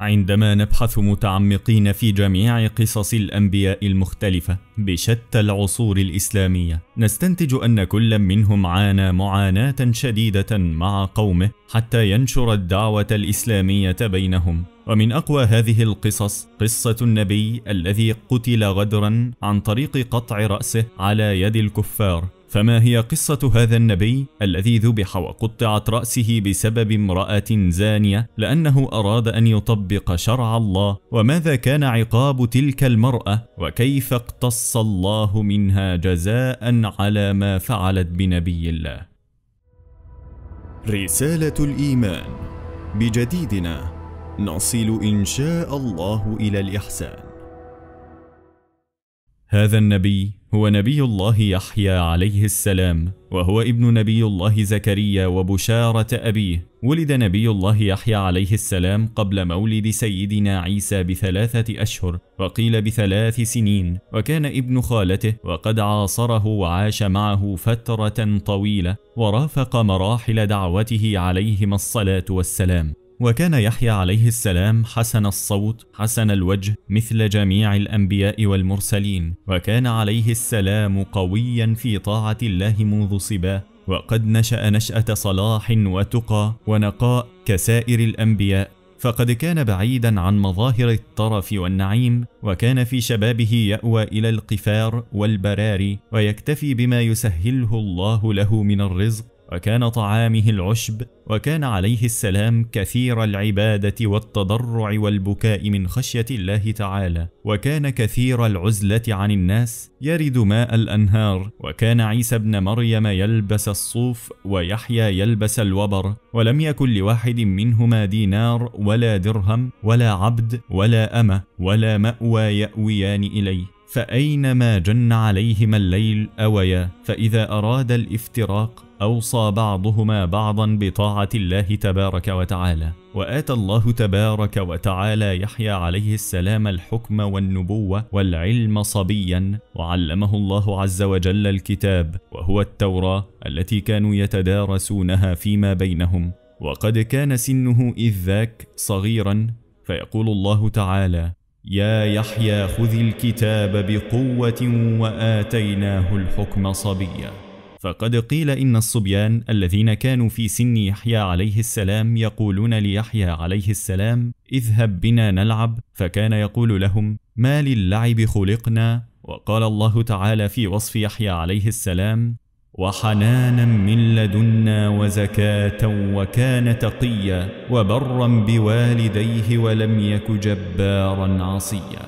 عندما نبحث متعمقين في جميع قصص الأنبياء المختلفة بشتى العصور الإسلامية نستنتج أن كل منهم عانى معاناة شديدة مع قومه حتى ينشر الدعوة الإسلامية بينهم ومن أقوى هذه القصص قصة النبي الذي قتل غدرا عن طريق قطع رأسه على يد الكفار فما هي قصة هذا النبي الذي ذبح وقطعت رأسه بسبب امرأة زانية لأنه أراد أن يطبق شرع الله وماذا كان عقاب تلك المرأة وكيف اقتص الله منها جزاء على ما فعلت بنبي الله رسالة الإيمان بجديدنا نصل إن شاء الله إلى الإحسان هذا النبي هو نبي الله يحيى عليه السلام وهو ابن نبي الله زكريا وبشارة أبيه ولد نبي الله يحيى عليه السلام قبل مولد سيدنا عيسى بثلاثة أشهر وقيل بثلاث سنين وكان ابن خالته وقد عاصره وعاش معه فترة طويلة ورافق مراحل دعوته عليهما الصلاة والسلام وكان يحيى عليه السلام حسن الصوت حسن الوجه مثل جميع الأنبياء والمرسلين وكان عليه السلام قويا في طاعة الله منذ صباه وقد نشأ نشأة صلاح وتقى ونقاء كسائر الأنبياء فقد كان بعيدا عن مظاهر الترف والنعيم وكان في شبابه يأوى إلى القفار والبراري ويكتفي بما يسهله الله له من الرزق وكان طعامه العشب وكان عليه السلام كثير العبادة والتضرع والبكاء من خشية الله تعالى وكان كثير العزلة عن الناس يرد ماء الأنهار وكان عيسى ابن مريم يلبس الصوف ويحيى يلبس الوبر ولم يكن لواحد منهما دينار ولا درهم ولا عبد ولا أمة ولا مأوى يأويان إليه فأينما جن عليهما الليل أويا فإذا أراد الافتراق أوصى بعضهما بعضا بطاعة الله تبارك وتعالى وآتى الله تبارك وتعالى يحيى عليه السلام الحكم والنبوة والعلم صبيا وعلمه الله عز وجل الكتاب وهو التوراة التي كانوا يتدارسونها فيما بينهم وقد كان سنه إذ ذاك صغيرا فيقول الله تعالى يا يحيى خذ الكتاب بقوة وآتيناه الحكم صبيا فقد قيل إن الصبيان الذين كانوا في سن يحيى عليه السلام يقولون ليحيى عليه السلام اذهب بنا نلعب فكان يقول لهم ما للعب خلقنا وقال الله تعالى في وصف يحيى عليه السلام وحنانا من لدنا وزكاه وكان تقيا وبرا بوالديه ولم يك جبارا عصيا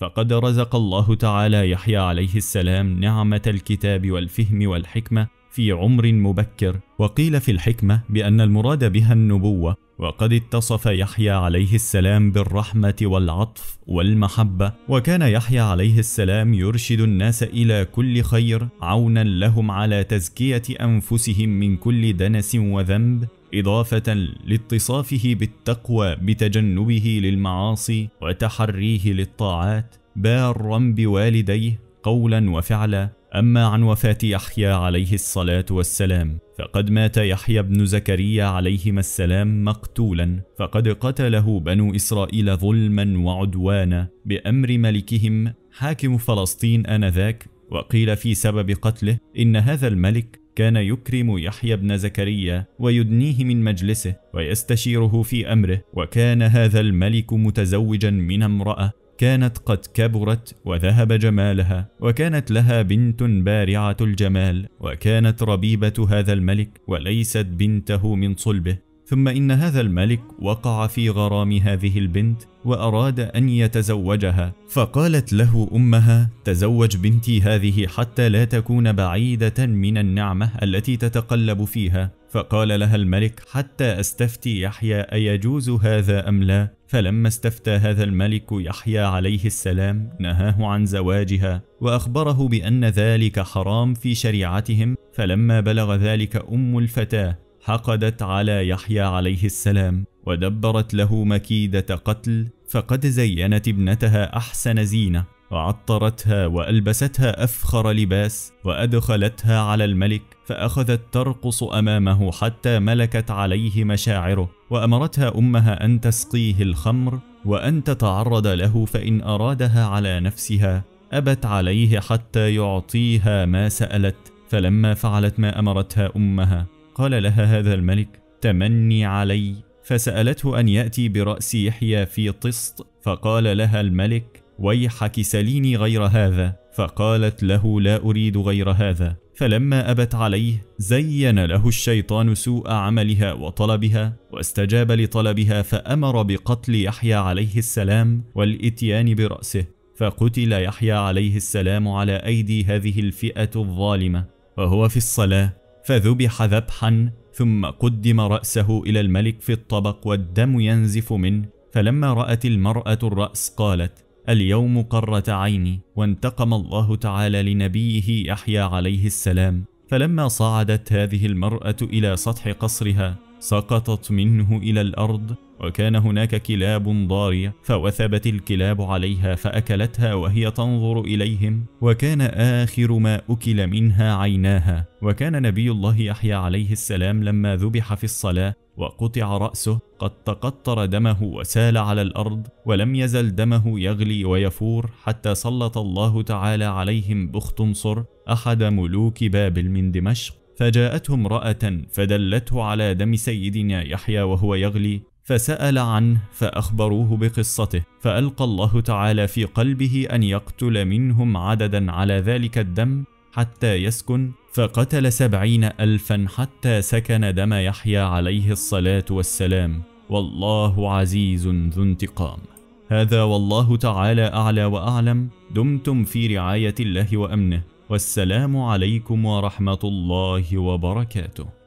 فقد رزق الله تعالى يحيى عليه السلام نعمه الكتاب والفهم والحكمه في عمر مبكر وقيل في الحكمه بان المراد بها النبوه وقد اتصف يحيى عليه السلام بالرحمة والعطف والمحبة وكان يحيى عليه السلام يرشد الناس إلى كل خير عونا لهم على تزكية أنفسهم من كل دنس وذنب إضافة لاتصافه بالتقوى بتجنبه للمعاصي وتحريه للطاعات بارا بوالديه قولا وفعلا أما عن وفاة يحيى عليه الصلاة والسلام فقد مات يحيى بن زكريا عليهما السلام مقتولا فقد قتله بنو إسرائيل ظلما وعدوانا بأمر ملكهم حاكم فلسطين آنذاك وقيل في سبب قتله إن هذا الملك كان يكرم يحيى بن زكريا ويدنيه من مجلسه ويستشيره في أمره وكان هذا الملك متزوجا من امرأة كانت قد كبرت وذهب جمالها وكانت لها بنت بارعة الجمال وكانت ربيبة هذا الملك وليست بنته من صلبه ثم إن هذا الملك وقع في غرام هذه البنت وأراد أن يتزوجها فقالت له أمها تزوج بنتي هذه حتى لا تكون بعيدة من النعمة التي تتقلب فيها فقال لها الملك حتى أستفتي يحيى أيجوز هذا أم لا فلما استفتى هذا الملك يحيى عليه السلام نهاه عن زواجها وأخبره بأن ذلك حرام في شريعتهم فلما بلغ ذلك أم الفتاة حقدت على يحيى عليه السلام ودبرت له مكيدة قتل فقد زينت ابنتها أحسن زينة وعطرتها وألبستها أفخر لباس وأدخلتها على الملك فأخذت ترقص أمامه حتى ملكت عليه مشاعره وأمرتها أمها أن تسقيه الخمر وأن تتعرض له فإن أرادها على نفسها أبت عليه حتى يعطيها ما سألت فلما فعلت ما أمرتها أمها قال لها هذا الملك تمني علي فسألته أن يأتي برأس يحيى في طسط فقال لها الملك ويحك سليني غير هذا فقالت له لا أريد غير هذا فلما أبت عليه زين له الشيطان سوء عملها وطلبها واستجاب لطلبها فأمر بقتل يحيى عليه السلام والإتيان برأسه فقتل يحيى عليه السلام على أيدي هذه الفئة الظالمة وهو في الصلاة فذبح ذبحا ثم قدم رأسه إلى الملك في الطبق والدم ينزف منه فلما رأت المرأة الرأس قالت اليوم قرة عيني وانتقم الله تعالى لنبيه يحيى عليه السلام فلما صعدت هذه المرأة إلى سطح قصرها سقطت منه إلى الأرض وكان هناك كلاب ضارية فوثبت الكلاب عليها فأكلتها وهي تنظر إليهم وكان آخر ما أكل منها عيناها وكان نبي الله يحيى عليه السلام لما ذبح في الصلاة وقطع رأسه قد تقطر دمه وسال على الأرض ولم يزل دمه يغلي ويفور حتى سلط الله تعالى عليهم بختنصر أحد ملوك بابل من دمشق فجاءته امرأة فدلته على دم سيدنا يحيى وهو يغلي فسأل عنه فأخبروه بقصته فألقى الله تعالى في قلبه أن يقتل منهم عددا على ذلك الدم حتى يسكن فقتل سبعين ألفا حتى سكن دم يحيى عليه الصلاة والسلام والله عزيز ذو انتقام هذا والله تعالى أعلى وأعلم دمتم في رعاية الله وأمنه والسلام عليكم ورحمة الله وبركاته